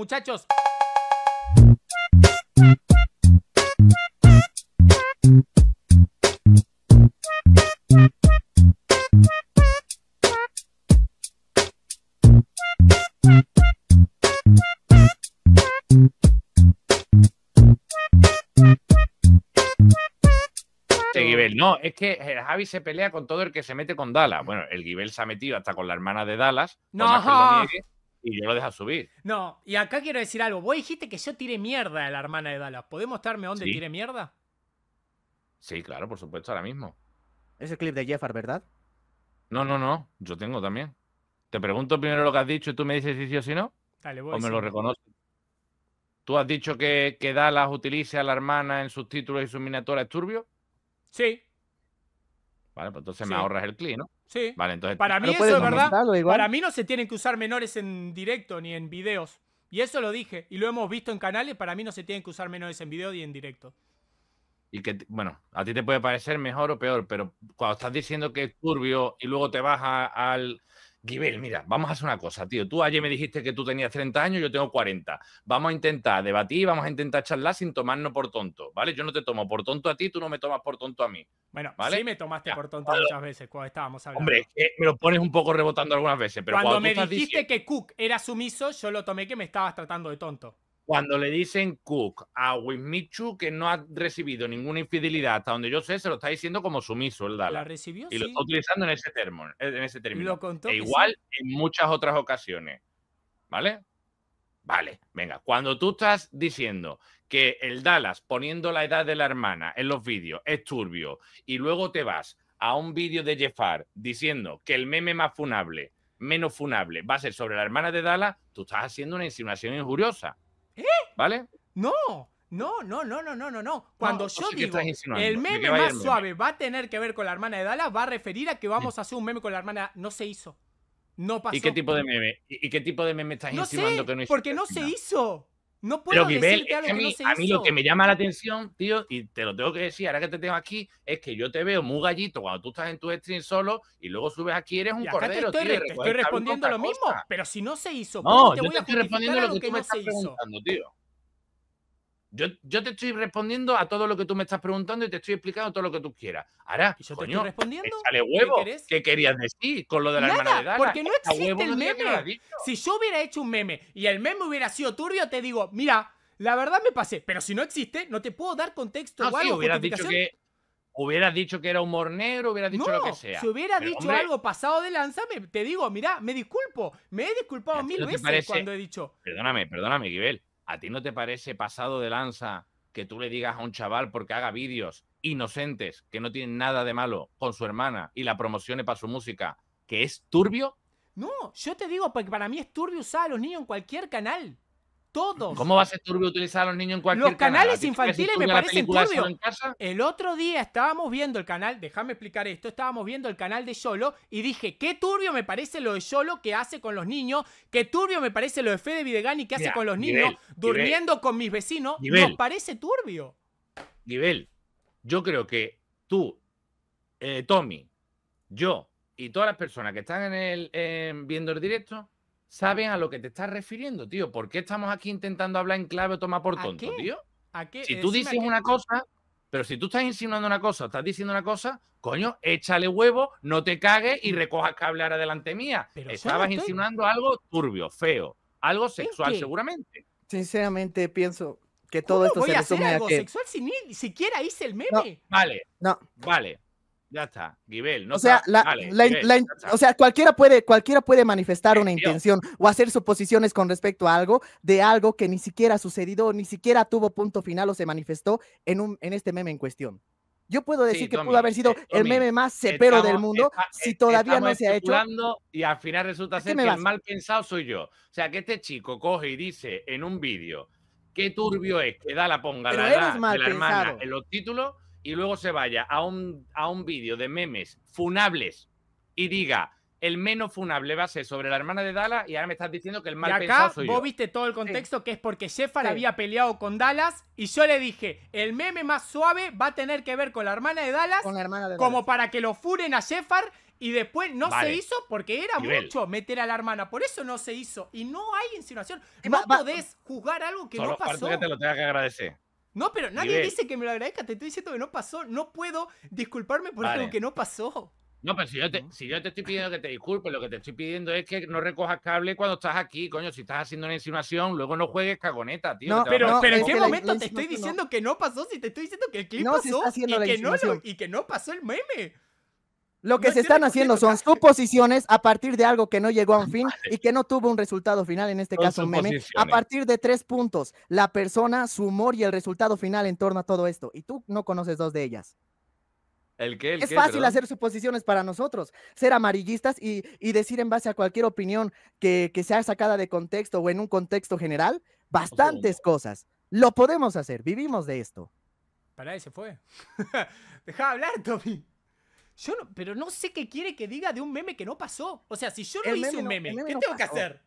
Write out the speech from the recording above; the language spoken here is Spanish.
Muchachos. Este no, es que eh, Javi se pelea con todo el que se mete con Dallas. Bueno, el Gibel se ha metido hasta con la hermana de Dallas. No, y no lo deja subir. No, y acá quiero decir algo. Vos dijiste que yo tire mierda a la hermana de Dallas. podemos mostrarme dónde tire mierda? Sí, claro, por supuesto, ahora mismo. Es el clip de Jeffar, ¿verdad? No, no, no. Yo tengo también. Te pregunto primero lo que has dicho y tú me dices si sí o si no. Dale, voy o me lo reconoces. ¿Tú has dicho que, que Dallas utilice a la hermana en sus títulos y sus miniaturas turbio? Sí. Vale, pues entonces me ahorras el clip, ¿no? Sí. Vale, entonces. Para mí eso es verdad. Para mí no se tienen que usar menores en directo ni en videos. Y eso lo dije. Y lo hemos visto en canales. Para mí no se tienen que usar menores en video ni en directo. Y que, bueno, a ti te puede parecer mejor o peor, pero cuando estás diciendo que es turbio y luego te vas al Gibel, mira, vamos a hacer una cosa, tío. Tú ayer me dijiste que tú tenías 30 años, yo tengo 40. Vamos a intentar debatir, vamos a intentar charlar sin tomarnos por tonto, ¿vale? Yo no te tomo por tonto a ti, tú no me tomas por tonto a mí. Bueno, ¿vale? sí me tomaste por tonto muchas veces cuando estábamos hablando. Hombre, me lo pones un poco rebotando algunas veces, pero cuando, me dijiste que Cook era sumiso, yo lo tomé que me estabas tratando de tonto. Cuando le dicen Cook a Wismichu que no ha recibido ninguna infidelidad, hasta donde yo sé, se lo está diciendo como sumiso el Dallas. y lo está utilizando en ese, termo, en ese término. E igual en muchas otras ocasiones. ¿Vale? Vale, venga, cuando tú estás diciendo que el Dallas poniendo la edad de la hermana en los vídeos es turbio y luego te vas a un vídeo de Jeffar diciendo que el meme más funable, menos funable, va a ser sobre la hermana de Dallas, tú estás haciendo una insinuación injuriosa. ¿Eh? ¿Vale? No, no, no, no, no, no, no, no. Cuando yo digo el meme más suave va a tener que ver con la hermana de Dala, va a referir a que vamos a hacer un meme con la hermana. No se hizo. No pasó. ¿Y qué tipo de meme? ¿Y qué tipo de meme estás no insinuando hizo? Porque no se hizo. No puedo Pero, algo que, a mí, no se a mí lo que me llama la atención, tío, y te lo tengo que decir ahora que te tengo aquí, es que yo te veo muy gallito cuando tú estás en tu stream solo y luego subes aquí eres un y acá cordero. Te estoy, respondiendo lo mismo, pero si no se hizo, no, te yo voy te a estoy respondiendo lo que, tú no me estás preguntando, tío. Yo, te estoy respondiendo a todo lo que tú me estás preguntando y te estoy explicando todo lo que tú quieras. Ahora, yo te estoy respondiendo? huevo. ¿Qué, querías decir con lo de la hermana de Porque no existe el meme. si yo hubiera hecho un meme y el meme hubiera sido turbio, te digo, mira, la verdad me pasé. Pero si no existe, no te puedo dar contexto no, o hubieras dicho que hubieras dicho que era humor negro, hubieras dicho lo que sea. Si hubiera dicho algo pasado de lanza, te digo, mira, me disculpo. Me he disculpado mil veces cuando he dicho. Perdóname, perdóname, Gibel. ¿A ti no te parece pasado de lanza que tú le digas a un chaval porque haga vídeos inocentes que no tienen nada de malo con su hermana y la promocione para su música, que es turbio? No, yo te digo porque para mí es turbio usar a los niños en cualquier canal. Todos. ¿Cómo va a ser turbio utilizar a los niños en cualquier Los canales infantiles me parecen turbios. El otro día estábamos viendo el canal, déjame explicar esto, estábamos viendo el canal de Yolo y dije, qué turbio me parece lo de Yolo que hace con los niños, qué turbio me parece lo de Fede Videgani que hace con los niños, durmiendo con mis vecinos, nos parece turbio. Nivel, yo creo que tú, eh, Tommy, yo y todas las personas que están en el, viendo el directo saben a lo que te estás refiriendo, tío. ¿Por qué estamos aquí intentando hablar en clave o tomar por tonto, tío? ¿A qué? Si tú dices una cosa, pero si tú estás insinuando una cosa, estás diciendo una cosa, coño, échale huevo, no te cagues y recojas que ahora adelante mía. Pero Estabas insinuando algo turbio, feo, algo sexual, seguramente. Sinceramente, pienso que todo esto voy se resume a, hacer algo sexual si ni siquiera hice el meme. vale. No. Vale. Ya está, Gibel, no o sea, cualquiera puede, cualquiera puede manifestar una intención o hacer suposiciones con respecto a algo, de algo que ni siquiera ha sucedido, ni siquiera tuvo punto final o se manifestó en, un, en este meme en cuestión. Yo puedo decir que pudo haber sido eh, el meme más cepero del e mundo si eh, todavía no se ha hecho. Y al final resulta ser que el mal pensado soy yo. O sea, que este chico coge y dice en un vídeo qué turbio es que da la ponga la de hermana en los títulos y luego se vaya a un, a un vídeo de memes funables y diga el menos funable va a ser sobre la hermana de Dallas y ahora me estás diciendo que el mal y acá vos viste todo el contexto que es porque Sheffar había peleado con Dallas y yo le dije, el meme más suave va a tener que ver con la hermana de Dallas, con hermana como para que lo furen a Sheffar y después no se hizo porque era mucho meter a la hermana. Por eso no se hizo. Y no hay insinuación. No podés juzgar algo que no pasó. que te lo tenga que agradecer. No, pero nadie dice que me lo agradezca. Te estoy diciendo que no pasó. No puedo disculparme por algo que no pasó. No, pero si yo, te, si yo te estoy pidiendo que te disculpes, lo que te estoy pidiendo es que no recojas cable cuando estás aquí, coño. Si estás haciendo una insinuación, luego no juegues cagoneta, tío. No, pero, ¿en qué momento te estoy diciendo que no pasó? Si te estoy diciendo que el clip pasó y que, y que no pasó el meme. Lo que se están haciendo son suposiciones a partir de algo que no llegó a un ah, fin y que no tuvo un resultado final, en este caso caso meme, a partir de tres puntos, la persona, su humor y el resultado final en torno a todo esto. Y tú no conoces dos de ellas. es fácil hacer suposiciones para nosotros, ser amarillistas y, decir en base a cualquier opinión que, que, sea sacada de contexto o en un contexto general, bastantes cosas. Lo podemos hacer, vivimos de esto. Para ahí se fue. Deja hablar, Tommy. Yo no, pero no sé qué quiere que diga de un meme que no pasó. O sea, si yo no hice un meme, ¿qué tengo que hacer?